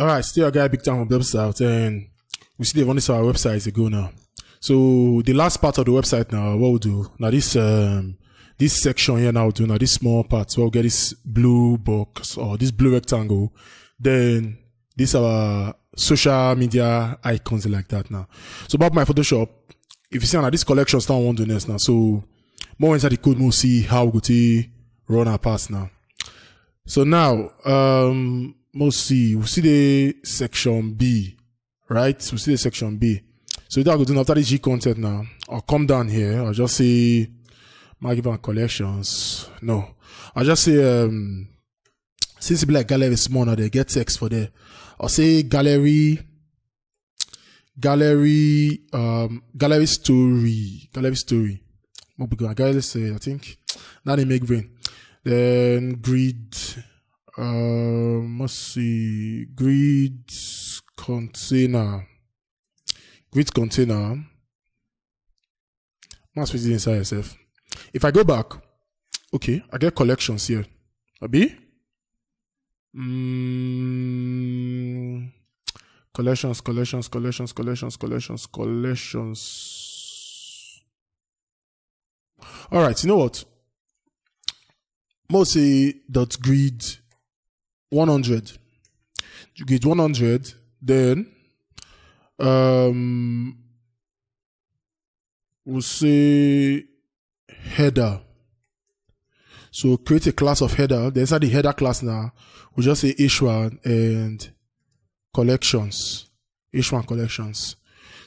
All right, still a guy big time on website, and we see they've only saw our website ago now. So the last part of the website now, what we'll do now this um, this section here now we'll do now this small part, so we'll get this blue box or this blue rectangle, then this our social media icons like that now. So about my Photoshop, if you see now this collection start one to nest now. So more inside the code we'll see how we he run our parts now. So now um see we see the section B, right? We see the section B. So that not go do after the G content now. I'll come down here. I'll just say given collections. No. I'll just say um since it be like gallery small now they get text for there. I'll say gallery gallery um gallery story. Gallery story. What Gallery say I think. Now they make rain. Then grid um, let's see. Grid container. Grid container. Must visit inside yourself. If I go back, okay, I get collections here. Abi? Mm, collections, collections, collections, collections, collections, collections. All right, you know what? Mostly dot grid 100. You get 100, then um, we'll say header. So create a class of header. Then inside the header class now, we'll just say H1 and collections. H1 collections.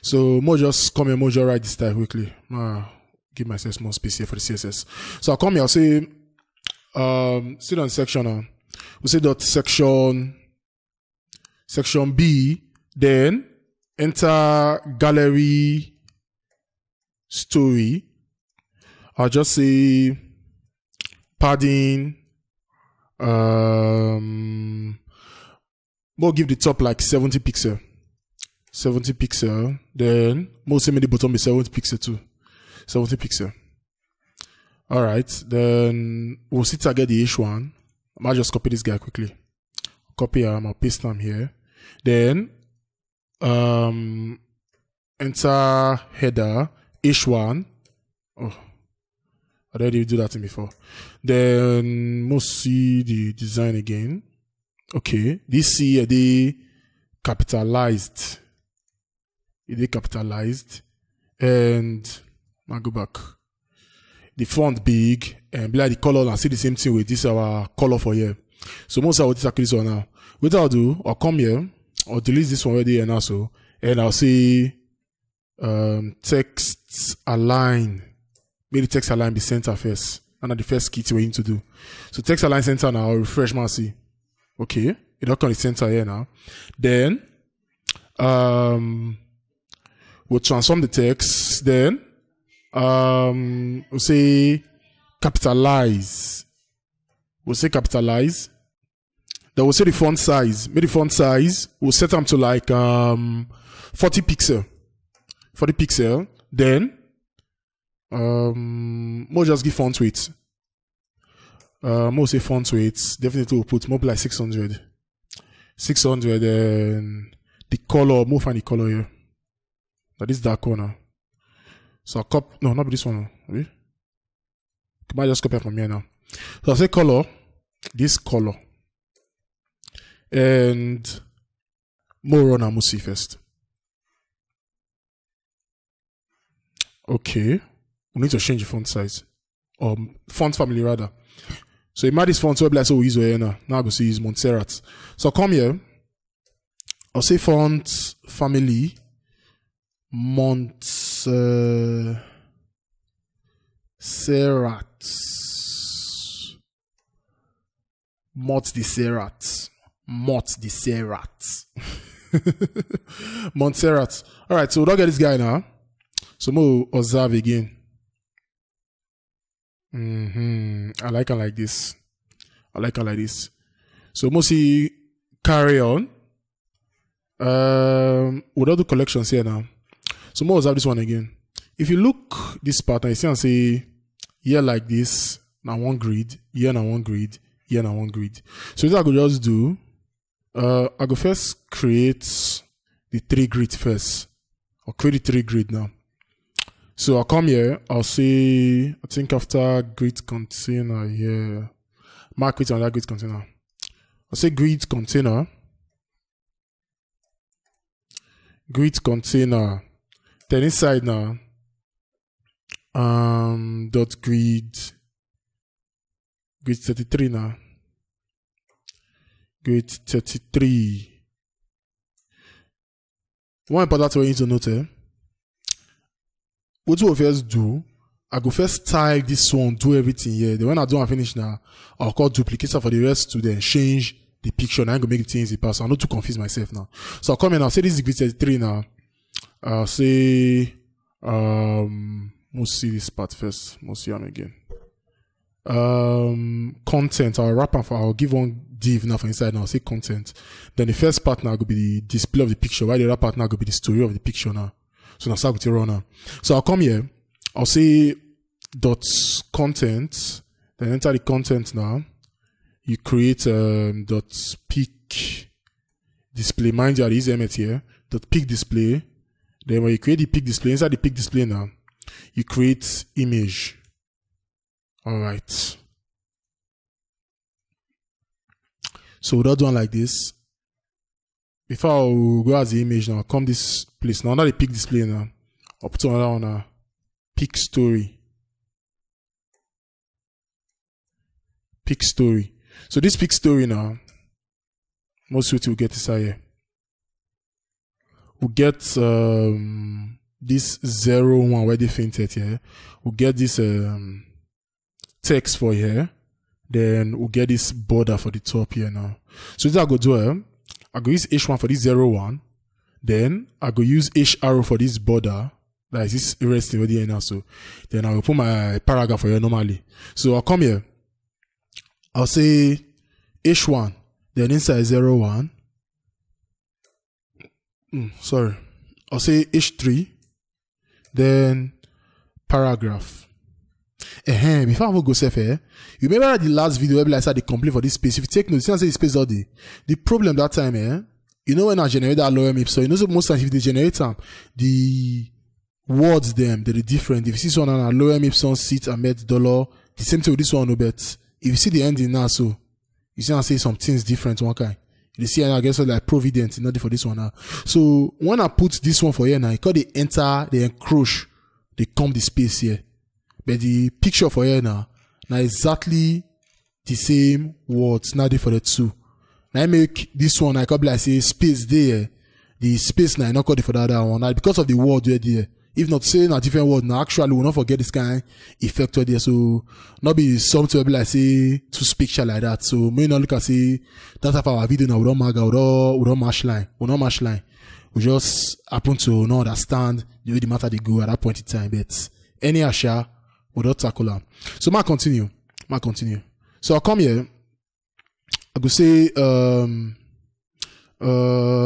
So more just come here, more just write this type quickly. Uh, give myself more space here for the CSS. So I'll come here, I'll say um, sit section we say dot section section B, then enter gallery story. I'll just say padding. Um, we'll give the top like 70 pixel. 70 pixel. Then most of say the bottom is 70 pixel too. 70 pixel. All right. Then we'll see target the H1. I'll just copy this guy quickly. Copy my um, I'll paste them here. Then um enter header h1 oh i already do that thing before then must see the design again okay this here they capitalized they capitalized and i go back the font big and be like the color and see the same thing with this our color for here. So most I will tackle this one now. What I'll do, I'll come here, I'll delete this one already and also, and I'll see, um, text align. Maybe text align be center first. And the first key we need to do. So text align center now, I'll refresh my see. Okay, it all comes center here now. Then um, we'll transform the text. Then um, we'll say capitalize. We'll say capitalize. Then we'll say the font size. Make the font size, we'll set them to like um, 40 pixel. 40 pixel. Then, um, we'll just give font weight. Uh, we'll say font weight. Definitely we'll put more like 600. 600 and the color, move and the color here. That is that corner. So I'll no, not this one. Okay? Come might just copy from here now. So I say color, this color. And more on and first. Okay. We need to change the font size. Um font family rather. So imagine this font so like so we use now. Now I go see is Montserrat. So come here. I'll say font family Mont uh, Serat. Mont de Serat. Mont de Serat. Montserrat. All right, so we don't get this guy now. So we'll observe again. Mm -hmm. I like it like this. I like it like this. So mostly carry on. Um, we don't do collections here now. So we'll observe this one again. If you look this pattern, you see and say here like this, now one grid, here now one grid, here now one grid. So what I could just do, uh, I go first create the three grid first. I'll create the three grid now. So I'll come here, I'll say, I think after grid container here, mark it on that grid container. I'll say grid container, grid container, then inside now, um dot grid grid 33 now grid 33 one important thing to note eh? what do will first do i go first style this one do everything here then when i do not finish now i'll call duplicator for the rest to then change the picture now i'm gonna make things the pass i'm not to confuse myself now so i'll come in now say this is grid 33 now say um must see this part first. Must see him again. Um, content. I'll wrap up. I'll give one div now for inside. Now I'll say content. Then the first part now will be the display of the picture. While the other part now will be the story of the picture now. So now start with your runner. So I'll come here. I'll say dot content. Then enter the content now. You create um, dot pick display. Mind you, I use here. Dot pick display. Then when you create the pick display, inside the pick display now, you create image. All right. So without doing like this, before I go as the image now, come this place now, not the peak display now. I'll put another on a peak story. Peak story. So this peak story now, most people will get this here. we we'll get um, this zero one where they fainted here. we get this um, text for here. Then we get this border for the top here now. So this I go do um, I go use H1 for this zero one. Then I go use H arrow for this border. That is this resting over here now. So then I will put my paragraph for here normally. So I'll come here. I'll say H1. Then inside zero one. Mm, sorry. I'll say H3 then paragraph. Uh-huh. Before I go safe here, you remember that the last video where I said they complain for this space. If you take notice, I say this space all day. The problem that time eh? you know when I generate that lower MIP, so you know so most times if they generate them, the words them they're different. If you see one on a lower MIP, some seat and met dollar, the same thing with this one, no bet. If you see the ending now, so you see I say some things different one kind. You see how I guess so like providence, not for this one now. So when I put this one for here now, because they enter, they encroach, they come the space here. But the picture for here now, now exactly the same words, not for the two. Now I make this one, I could like say space there. The space now, not called for the other one. Now because of the word right there if not say a different word now actually we'll not forget this kind effector there so not be some wey be like say two picture like that so may not look at say that's of our video now we don't maga we don't we don match line we no match line we just happen to not understand the way the matter they go at that point in time but any sha we don't tackle am so ma continue ma continue so i come here i go say um, uh,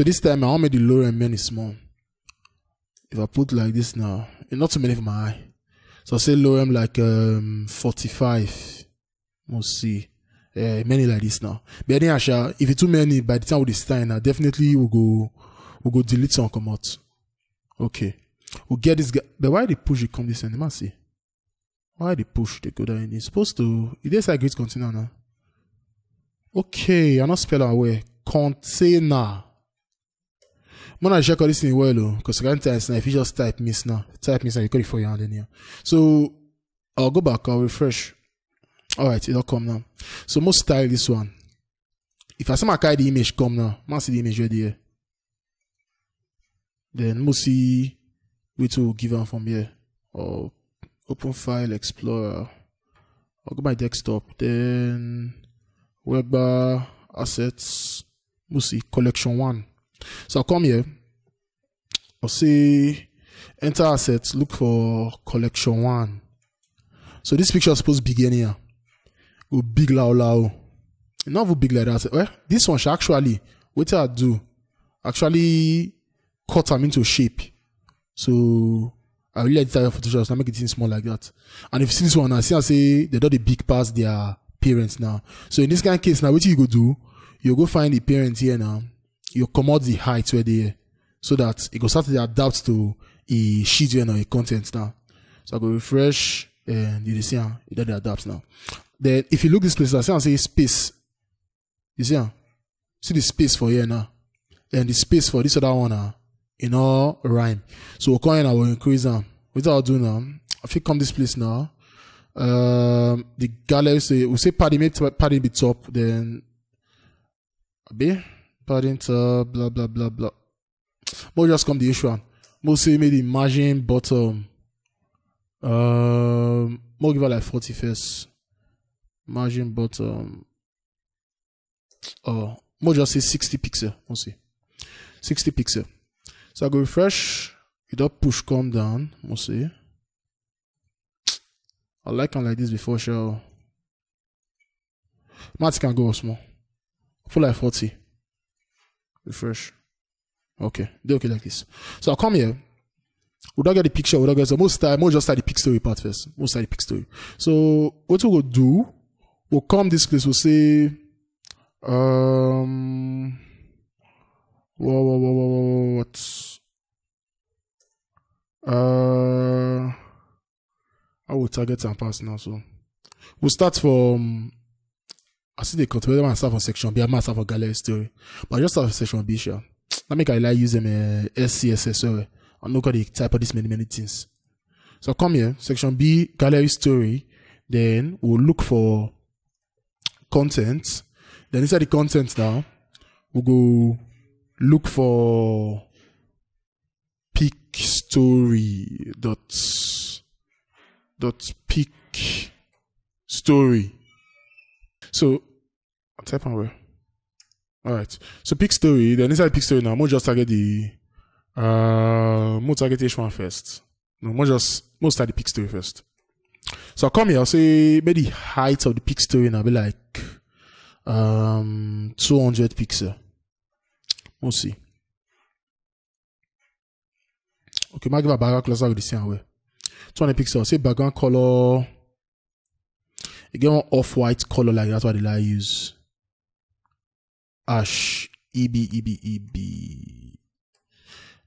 So this time I want make the lower and many small. If I put like this now, eh, not too many for my eye. So I say lower end like um, 45. We'll see. Uh, many like this now. But then I if it's too many, by the time we start now, definitely we'll go, we'll go delete some come out. Okay. We'll get this guy. But why they push it come this end? Let see. Why they push the go down It's supposed to, it is a great container now. Okay, I'm not spelling away. Container. When I check all this thing well, because oh, sometimes if you just type miss now, type miss now, you call it for your hand in here. So I'll go back, I'll refresh. All right, it'll come now. So most style this one. If I see my guy the image come now, I see the image right there. Then we'll see which will give them from here. Or open file explorer. I'll go my desktop. Then web bar assets. We'll see collection one. So I'll come here. I'll say enter assets, look for collection one. So this picture is supposed to begin here. Go big lao lao. Not go big like that. Well, eh, this one should actually, what I do, actually cut them into shape. So I really like the Photoshop, so I make it small like that. And if you see this one, I see I say they do the big pass their parents now. So in this kind of case, now what you go do, you go find the parents here now you out the height where they so that it go start to adapt to a schedule or a content now. So I go refresh and eh, you see how it adapts now. Then if you look this place, I I say space. You see, see the space for here now, and the space for this other one you know, rhyme. So we'll come in, I will increase them. What I'll do now, if you come this place now, um, the gallery, say we will say padding, padding be top, then, a bit. Paddington, blah, blah, blah, blah. But just come the issue. on. Mostly say margin bottom. um, um like 40 first. Margin bottom. Um, oh, more just say 60 pixel. 60 pixel. So I go refresh. You don't push come down. ça see. I like them like this before, show Matt can go small. For like 40. Refresh. Okay. They okay like this. So I'll come here. We don't get the picture, we don't get the most time, we'll just start the pick story part first. We'll start the pick story. So what we'll do, we'll come this place, we'll say um whoa, whoa, whoa, whoa, what uh I will target and pass now. So we'll start from I see they contemplate myself on section B, I myself on gallery story. But I just have section B, sure. Let me I like use them uh, eh, SCSS, sorry. Eh, I not going the type of this many, many things. So come here, section B, gallery story. Then we'll look for content. Then inside the content now, we'll go look for pick story dot dot pick story. So I'm typing where. All right. So pick story. Then inside pick story now, we'll just target the uh, we'll target H1 first. No, we'll just we'll start the pick story first. So I'll come here. I'll say maybe the height of the pick story now be like um 200 pixel. We'll see. Okay, might give a background closer with the same way. 200 pixel. Say background color. Again, e off-white color like that's what they like use. ash eb eb eb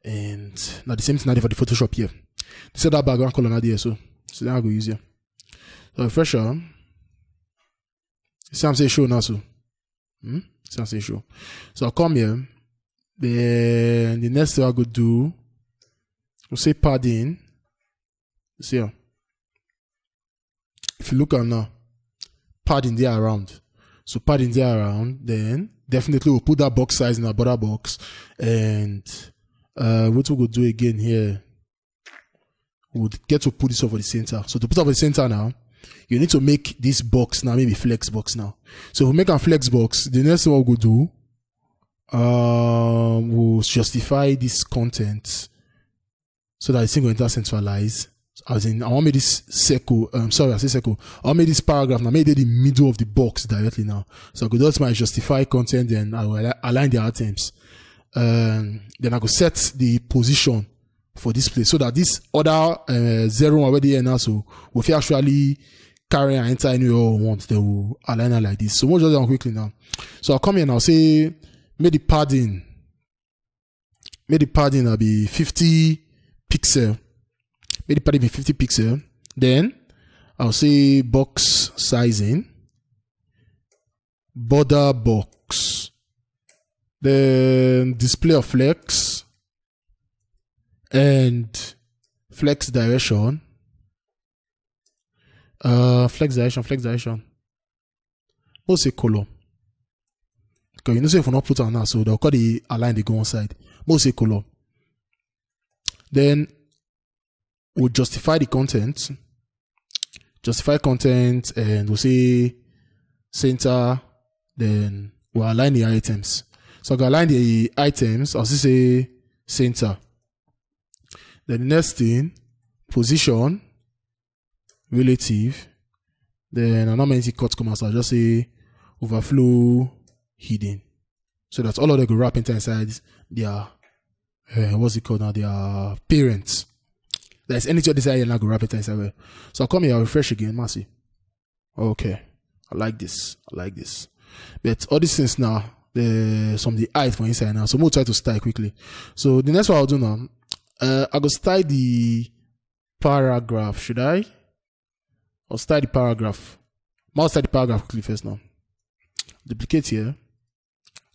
and now the same thing Now for the photoshop here they said that background color now there so so then i go use here so refresh on see i'm saying show now so hmm? see i'm saying show so i'll come here then the next thing i go do we'll say padding see here if you look at now padding there around so padding there around then definitely we'll put that box size in our butter box. And uh, what we will do again here, we'll get to put this over the center. So to put over the center now, you need to make this box now, maybe flex box now. So we make a flex box, the next thing we'll go do, um, we'll justify this content so that it's going to enter centralize as in I want make this circle. Um, sorry, I say circle. I want make this paragraph. Now made it in the middle of the box directly now. So I could just my justify content. Then I will align the items. Um, then I could set the position for this place so that this other uh, zero already here now. So if you actually carry and enter anywhere we want, they will align it like this. So we'll just down quickly now. So I'll come here and I'll say make the padding. Make the padding I'll be 50 pixel 80 by 50 pixel. Then I'll say box sizing, border box, then display of flex, and flex direction. Uh, flex direction, flex direction. What's say color. Because you know, so if we not put on that, so they'll call the align the go on side. What's say color. Then we'll justify the content, justify content, and we'll say center, then we'll align the items. So I will align the items, I'll say center. Then the next thing, position, relative, then I'm not meant to cut commas, I'll just say overflow hidden. So that all of them go wrap into inside their, uh, what's it called now, their parents. There's any job desire and I go wrap it inside. So I come here, I'll refresh again, Mercy. Okay. I like this. I like this. But all these things now, the some the height for inside now. So we'll try to style quickly. So the next one I'll do now. Uh I go style the paragraph. Should I? I'll style the paragraph. I'll style the paragraph quickly first now. Duplicate here.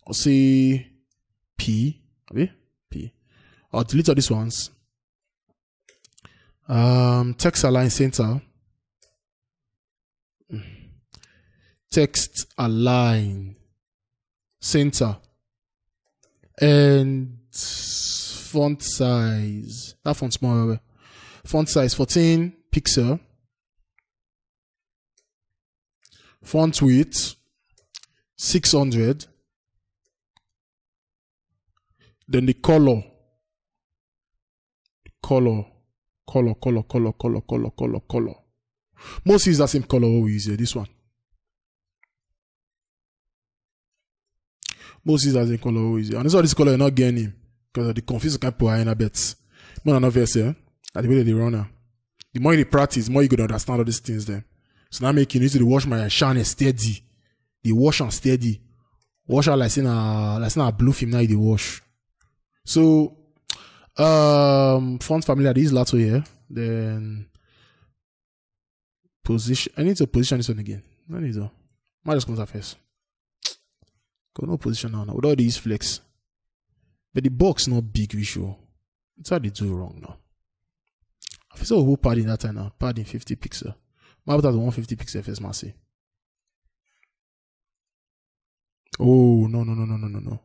I'll say P. Okay? P. I'll delete all these ones um, text align center text align center and font size that font small font size 14 pixel font width 600 then the color color color, color, color, color, color, color, color. Most is the same color we use here, this one. Most is the same color we use here. And this all this color you're not getting him because of the confused kind of hyena bets. More than obvious here, at the way they run now. The more you practice, the more you gonna understand all these things then. So now making you need to wash my shine steady. They wash and steady. Wash out like saying a ah, like saying a ah, blue film now they wash. So Um, font family that is Lato here. Then position. I need to position this one again. I need to. Might just come to first. Got no position now. now. With all these flex, but the box not big issue. It's how they do wrong now. I feel who padding that time now. Padding 50 pixel. My the 150 pixel first, Marcy. Oh no no no no no no no!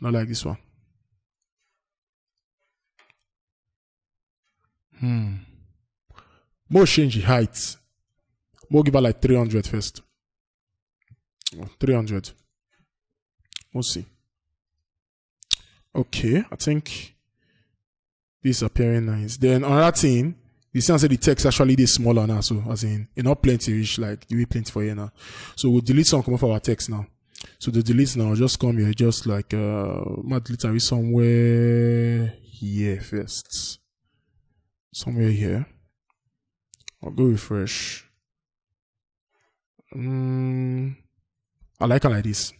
Not like this one. Hmm. More change the height. More give her like 300 first. 300. We'll see. Okay, I think this is appearing nice. Then another thing, the sense the text actually is smaller now. So as in it's not plenty rich like you plenty for here now. So we'll delete some come off our text now. So the delete now just come here, just like uh my delete somewhere here first somewhere here. I'll go refresh. Um, I like it like this.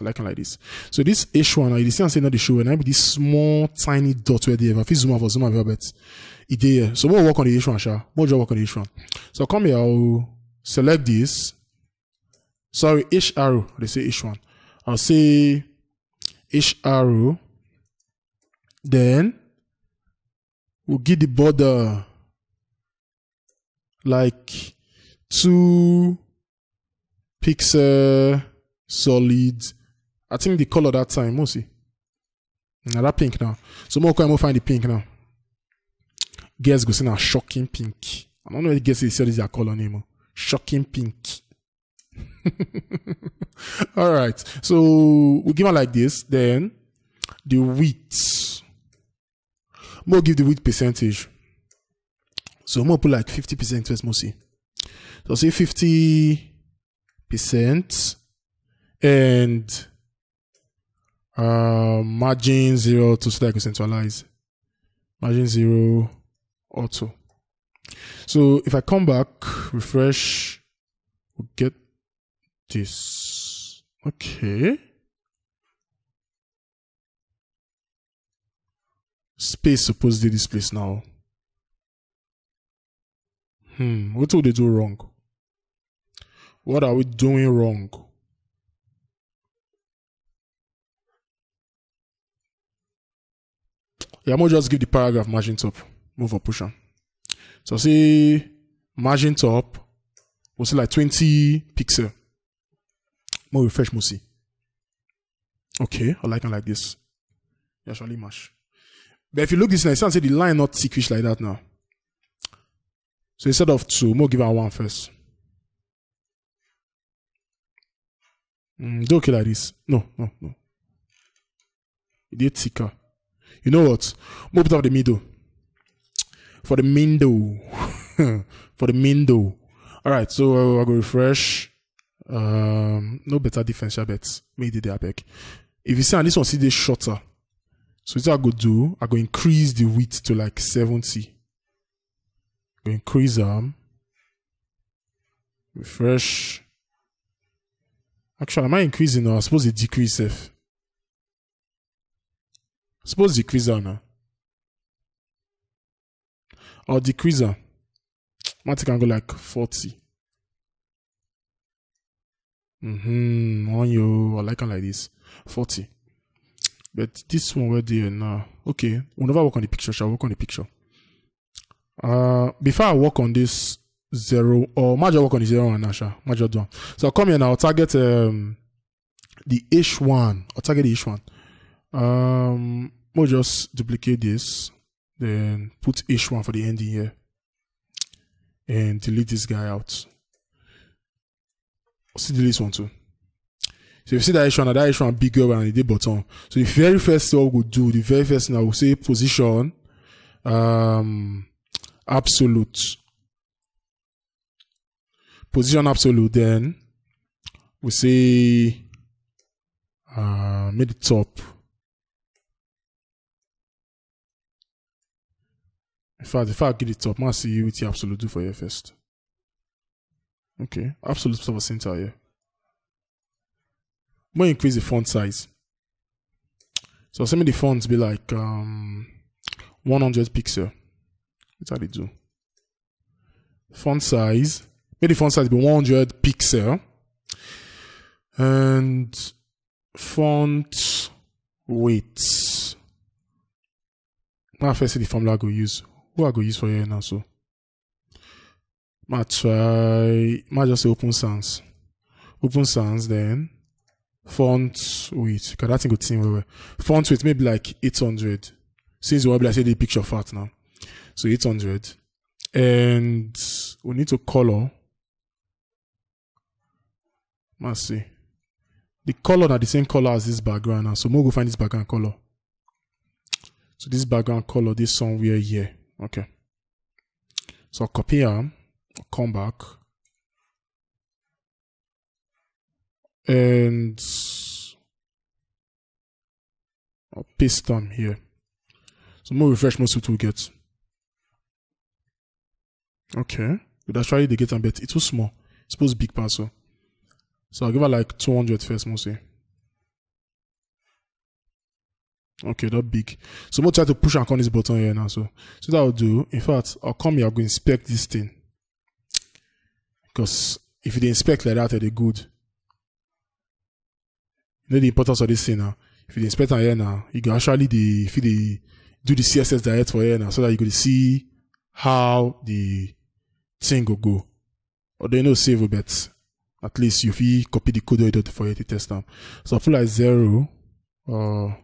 I like it like this. So this H1, like you see, I'm saying not the show, and I be this small, tiny dot where they have. If you zoom out for zoom out, but it there. So we'll work on the H1, sha. We'll just work on the H1. So come here, I'll select this. Sorry, H arrow. They say H1. I'll say H arrow. Then will give the border like two pixel solid. I think the color that time, we'll see. Now that pink now. So more we find the pink now. Guess go see now shocking pink. I don't know if guess is their color anymore. Oh. Shocking pink. All right. So we will give it like this. Then the width. More give the width percentage. So more put like 50% first, more see. So say 50% and uh, margin zero to so that I can centralize. Margin zero auto. So if I come back, refresh, we we'll get this. Okay. space supposed to this place now? Hmm, what would they do wrong? What are we doing wrong? Yeah, I'm gonna just give the paragraph margin top. Move up, push on. So say margin top we'll like 20 pixel. More refresh, more see. Okay, I like it like this. Actually, mash. But if you look this now, you see the line not thickish like that now. So instead of two, we'll give her one first. Mm, do kill like this. No, no, no. It did thicker. You know what? Move it out of the middle. For the middle. For the middle. All right, so uh, I'll go refresh. Um, no better differential bets. Made it the back. If you see on this one, see this shorter. So it's I go do, I go increase the width to like 70. Go increase them. Refresh. Actually, am I increasing now? I suppose it decrease if. Suppose decrease now. Or decrease her. Matic can go like 40. Mm-hmm. On you, I like it like this. 40. But this one we're doing now. Okay, we'll never work on the picture. Shall work on the picture. Uh, before I work on this zero or major work on the zero one now, Major one. So I'll come here now. I'll target um the H one. I'll target the H one. Um, we'll just duplicate this, then put H one for the ending here, and delete this guy out. See delete this one too. So if you see that issue another that issue and bigger and the button. So the very first thing I would do, the very first thing I would say position um absolute. Position absolute then we say uh mid top. In fact, if I get it top, I see you with the absolute do for you first. Okay, absolute top center here. I'm increase the font size. So send me the fonts be like um, 100 pixel. What how they do. Font size. Make the font size be 100 pixel. And font width. My first see the formula I go use. Who I go use for here now so. I try. I just say open sans. Open sans then font with, because that thing could seem Font with maybe like 800. Since we web, I say the picture fat now. So 800. And we need to color. Let's see. The color are the same color as this background now. So we'll go find this background color. So this background color, this somewhere here. Okay. So I'll copy them, come back. and I'll paste them here. So more refreshments we suit will get. Okay. But actually the get and bet. it's too small. It's supposed big parcel. So I'll give her like 200 first, mostly. Okay, that big. So we'll try to push and on this button here now. So, so that will do. In fact, I'll come here, I'll go inspect this thing. Because if you inspect like that, they're good know the importance of this thing now. If you inspect on here now, you can actually the if you do the CSS direct for here now, so that you could see how the thing will go. Or they know save a bit. At least if you copy the code did for it to test them. So I put like zero. Uh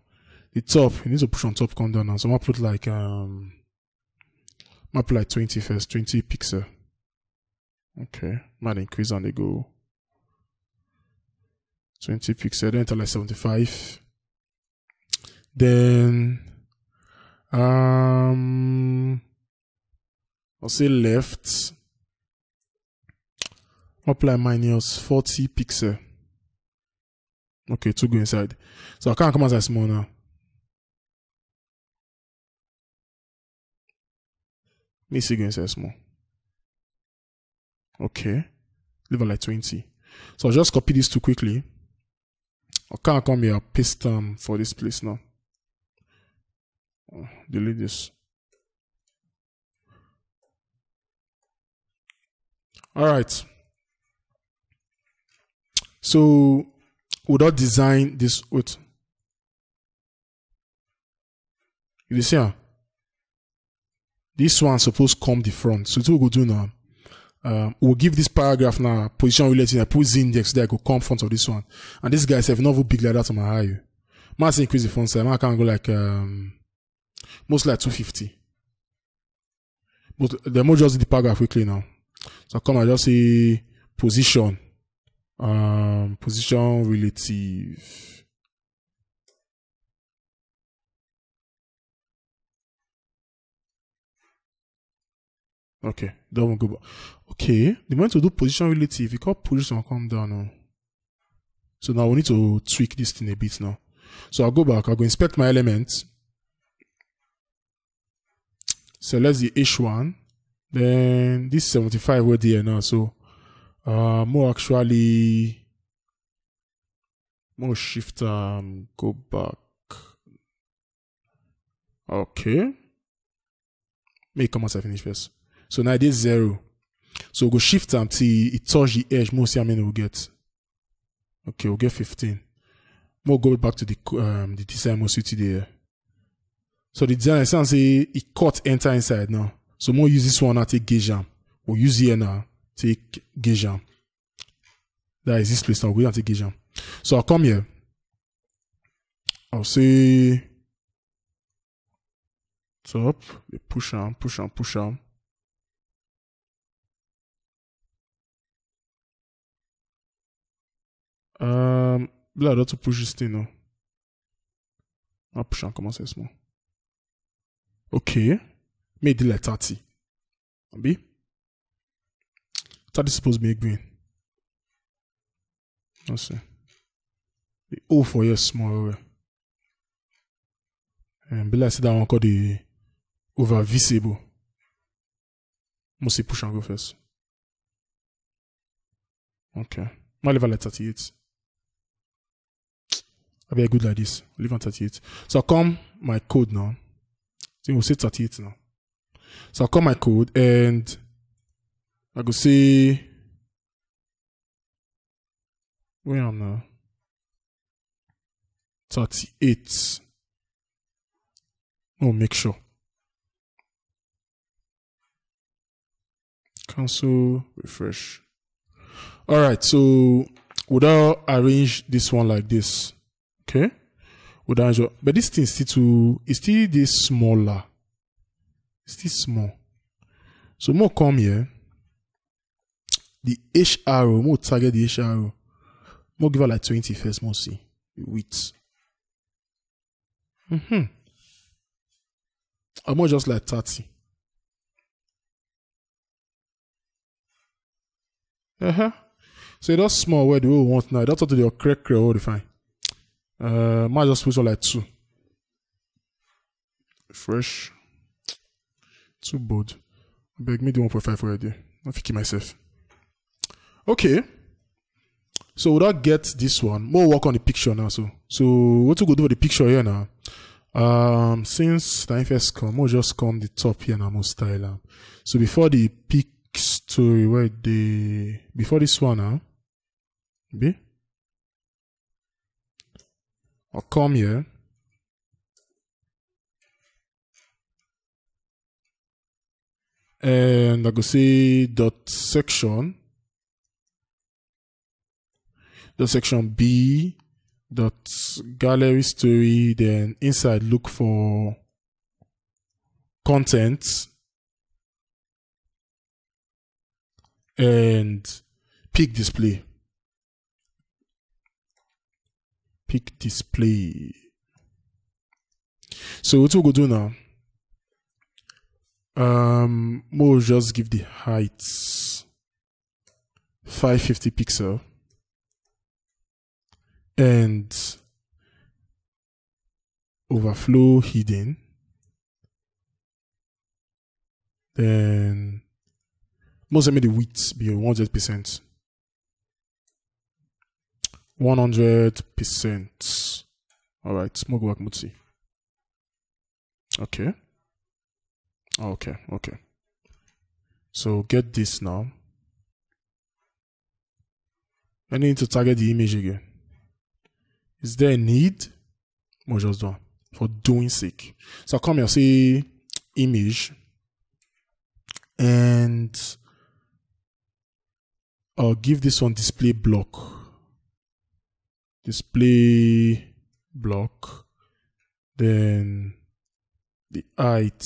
the top, you need to push on top come down now. So I'm put like um I'm put like 20 first, 20 pixel. Okay. Might increase on the go. 20 pixel, then enter like 75. Then, um, I'll say left, apply minus 40 pixel. Okay, to go inside. So I can't come as small now. Let me see go inside small. Okay, leave it like 20. So I'll just copy these two quickly. I can't come here piston um, for this place now. Oh, delete this. All right. So we design this out. You see, huh? this one supposed come the front. So what we go do now. Ou um, gif dis paragraf nan, pozisyon relatif nan, pou zindeks, dek ou kom front of dis wan. An dis guy sef nou vo big lada to ma hayo. Ma se inkwiz di fon se, ma kan go like, um, most like 250. But dey mo josi di paragraf wikli nan. So kon a josi, pozisyon, pozisyon relatif... Okay, that won't go back. Okay, the moment to do position relative. We call position come down now. So now we need to tweak this thing a bit now. So I'll go back, I'll go inspect my let Select the H1. Then this 75 we here there now. So uh, more actually more shift um go back. Okay. Make come I finish first. So now it is zero. So go shift them till it touch the edge. Most how many we get. Okay, we'll get 15. We'll go back to the um, the design most today. So the design I say it cut enter inside now. So more use this one I take gauge jam. We'll use here now take gauge jam. That is this place now. We're going to take gauge jam. So I'll come here. I'll say top. Push on, push on, push on. Um, On va Justino. un peu komanse smo. Ok, mais dile tati. Abi? Tati suppose me green. Não sei. The est for yes small way. Um, Bila c'est euh, encore de over visible. c'est se peu go first. Ok. Mal va le 38. I'll be good like this. Leave on 38. So I'll come my code now. So we'll say 38 now. So I'll come my code and I go say where am I now? 38. Oh, make sure. Cancel, refresh. All right, so would I arrange this one like this? Okay? With that as well. But this thing still too, still this smaller. It's still small. So more come here. The H arrow, more target the H arrow. More give her like 20 first, more see. Width. Mm-hmm. am more just like 30. Uh-huh. So that's small where the we want now. That's what they your crack crack all the fine. Uh, might just put on like two. Fresh. Too bold. beg me the 1.5 already. I'm thinking myself. Okay. So we I not get this one. More work on the picture now. So so what we go do for the picture here now? Um since time first come, we'll just come the top here now, most style. So before the pic story where the before this one now. Huh? Be? I'll come here. And I go say dot section. Dot section B dot gallery story. Then inside look for content. And pick display. pick display. So what we'll go do now, um, we'll just give the height 550 pixel and overflow hidden. Then, most of the width be 100%. 100%. All right, work, Mutsi. Okay. Oh, okay, okay. So get this now. I need to target the image again. Is there a need? Well, just done. For doing sake. So come here, see image. And I'll give this one display block display block, then the height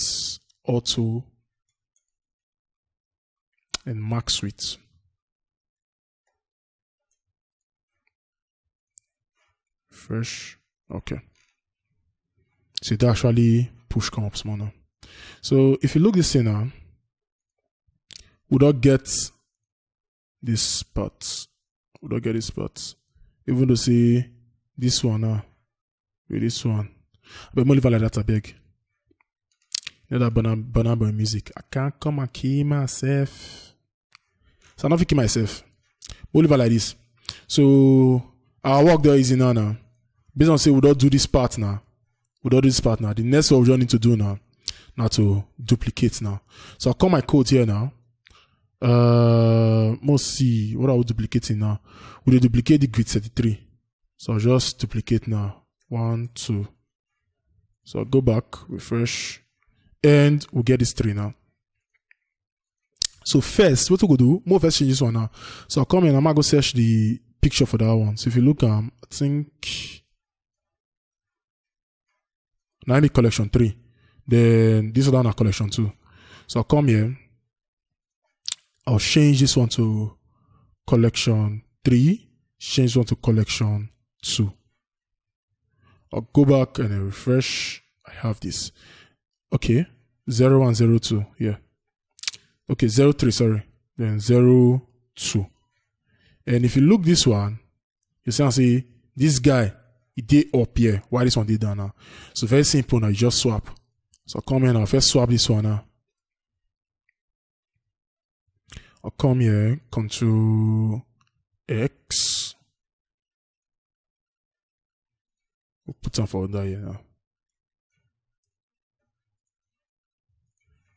auto and max width. Fresh. Okay. So it actually push comps now. So if you look this in now, we don't get this spot We don't get this spot even though say this one ah, uh, with this one. But more like that, I beg. You know that banana, boy music. I can't come and kill myself. So I'm not kill myself. More like this. So our work there is in now. now. Based on say we don't do this part now. We don't do this part now. The next one we are not need to do now, now to duplicate now. So i call my code here now. Uh, let's see. What are we duplicating now? We Will duplicate the grid 33? So I'll just duplicate now. One, two. So I'll go back, refresh, and we'll get this three now. So first, what we go do, more first change this one now. So I'll come in, I'm gonna go search the picture for that one. So if you look, um, I think now I need collection three. Then this is down our collection two. So I'll come here. I'll change this one to collection 3, change one to collection 2. I'll go back and I refresh. I have this. Okay, 0102, yeah. Okay, 03, sorry. Then 02. And if you look this one, you see, see this guy, he did up here. Why this one did down now? So very simple now, you just swap. So come in now, first swap this one now. I'll come here, Control X. We'll put some folder here now.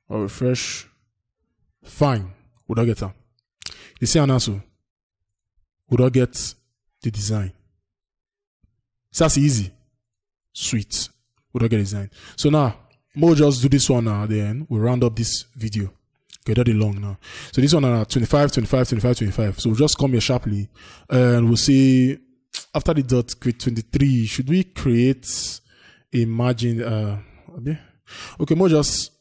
I'll refresh. Fine. Would I get her? You see an answer. Would I get the design? that's easy. Sweet. Would I get design? So now, we'll just do this one now, then we'll round up this video. Okay, they long now. So this one are uh, 25, 25, 25, 25. So we'll just come here sharply and we'll see after the dot create 23, should we create a margin? Uh, okay, okay more just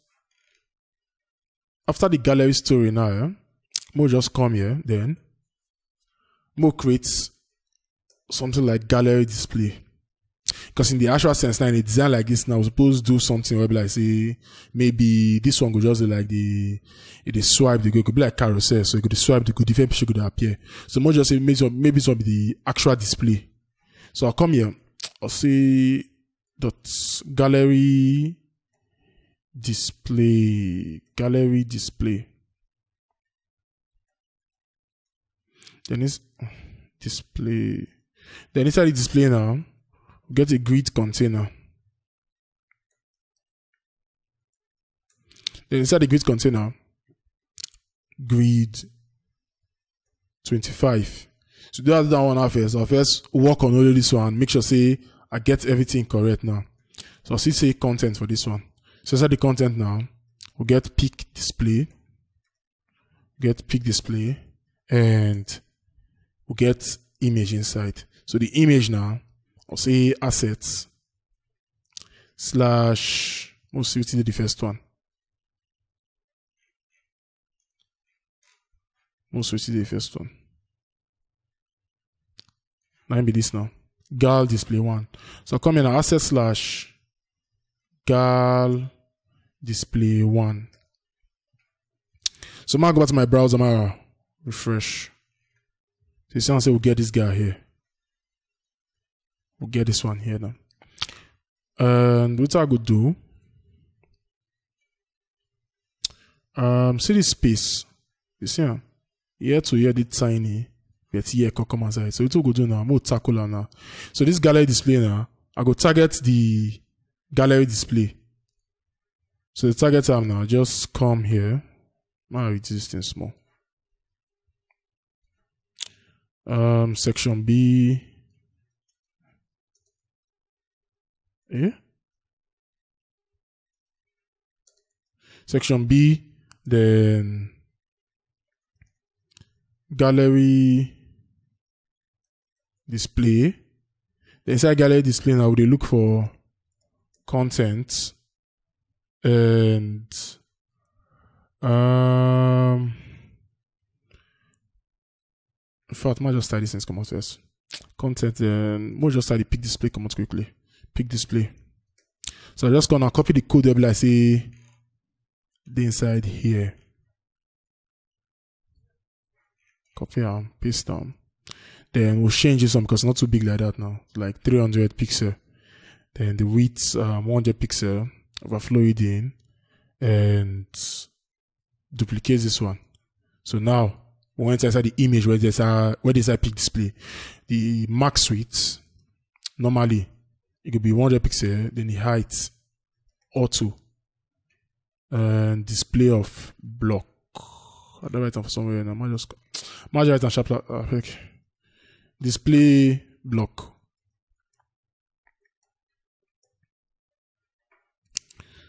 after the gallery story now, eh? more just come here then. More creates something like gallery display because in the actual sense now in a design like this now supposed to do something where like say maybe this one could just like the it is swipe the go could be like carousel so you could swipe the good different picture could appear so more just say maybe maybe it's be the actual display so I'll come here I'll say dot gallery display gallery display then it's display then inside the display now get a grid container. Then inside the grid container, grid 25. So that's that one out first. I'll first work on only this one. Make sure say I get everything correct now. So I'll see say content for this one. So inside the content now, we'll get peak display. Get peak display and we we'll get image inside. So the image now See say assets slash, most us the first one. Most wetin the first one na im be this now gal display one so come in asset slash gal display one so now go back to my browser now refresh so you see how say we get this guy here We'll get this one here now. And what I could do, um, see this space. You see, huh? Ah, here to here, the tiny, but here, come inside. So, what I could do now, I'm going to tackle now. So, this gallery display now, I go target the gallery display. So the target tab now, just come here. Now it is thing small. Um, section B. Yeah. Section B, then gallery display. The inside gallery display now they look for content and um in fact, might just study since come out first. Content and um, might just study pick display come out quickly pick display. So I'm just gonna copy the code level I see the inside here. Copy them, paste them. Then we'll change this one because not too big like that now. Like 300 pixel. Then the width um, 100 pixel. Overflow it in and duplicate this one. So now we went inside the image where there's a where there's a peak display. The max width normally it could be 100 pixel, then the height auto and display of block. I don't write it for somewhere now. I might just, might just write sharp, okay. Uh, display block.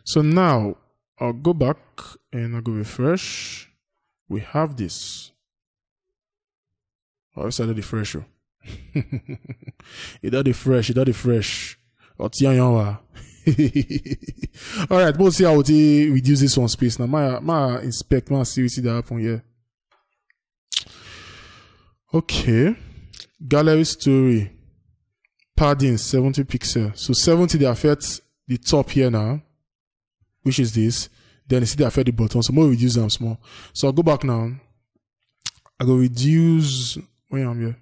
So now I'll go back and I'll go refresh. We have this. Oh, it's not the fresh. It not the fresh. It not the fresh ọtí wa alright we'll see how we reduce this one space now My my inspect my see wetin dey happen here okay gallery story padding 70 pixel so 70 dey affect the top here now which is this then you see dey affect the bottom so more reduce am small so i go back now i go reduce where am here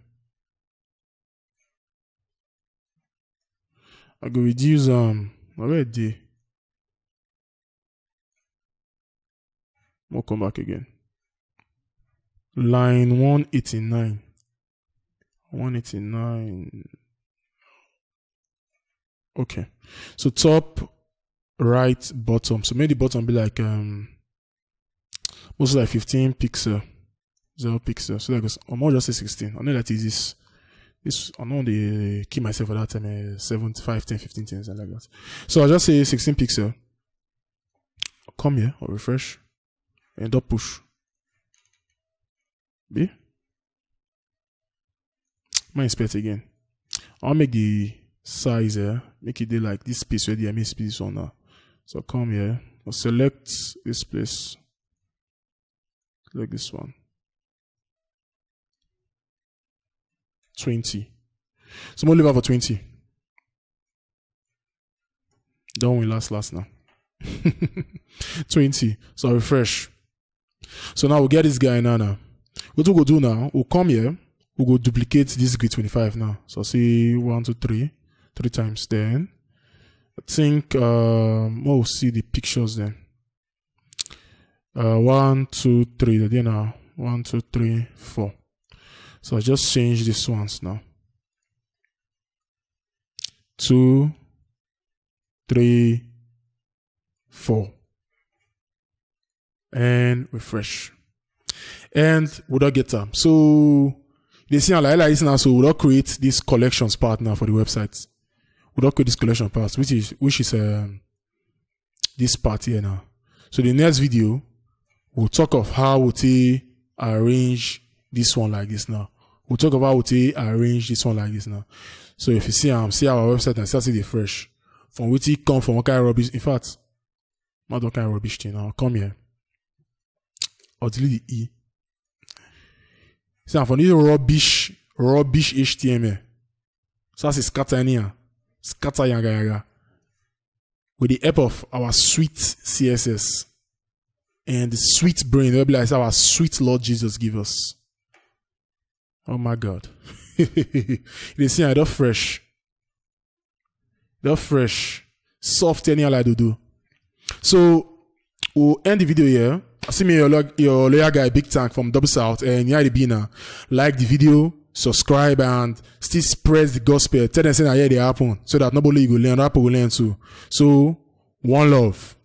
I go reduce um already. We'll come back again. Line 189. 189. Okay. So top right bottom. So maybe the bottom be like um most like 15 pixel. Zero pixel. So that goes I'm just say 16. I know that is this it's I know they keep myself for that time uh, eh, 75, 10, 15, 10, something like that. So i just say 16 pixel. Come here or refresh and dot push. B. My inspect again. I'll make the size here, eh, make it like this piece where the MA piece on now. So come here, I'll select this place, like this one. 20. Someone leave out for 20. Don't we last last now? 20. So I refresh. So now we'll get this guy now. now. What we'll go do now, we'll come here, we'll go duplicate this grid 25 now. So see one, two, three, three times then. I think um we'll see the pictures then. Uh one, two, three, the now. One, two, three, four. So I just change this once now. Two, three, four. And refresh. And would all get them? Um, so they see like this now. So would all create this collections part now for the website? Would all create this collection part, which is which is um, this part here now. So the next video will talk of how would we arrange this one like this now. We'll talk about how to arrange this one like this now. So if you see um, see our website and see, see the fresh. From which it come from what kind of rubbish. In fact, not what kind of rubbish thing now. Come here. Or delete the E. See, from this rubbish, rubbish HTML. So that's scatter here. Scatter yaga yaga. With the help of our sweet CSS and the sweet brain, the like our sweet Lord Jesus give us. Oh my God. they see I don't fresh. They're fresh. Soft any like to do. So we'll end the video here. See me your, your lawyer guy Big Tank from Double South and Yari Bina. Like the video, subscribe and still spread the gospel. Tell them say I hear they happen so that nobody will learn, rapper will learn too. So one love.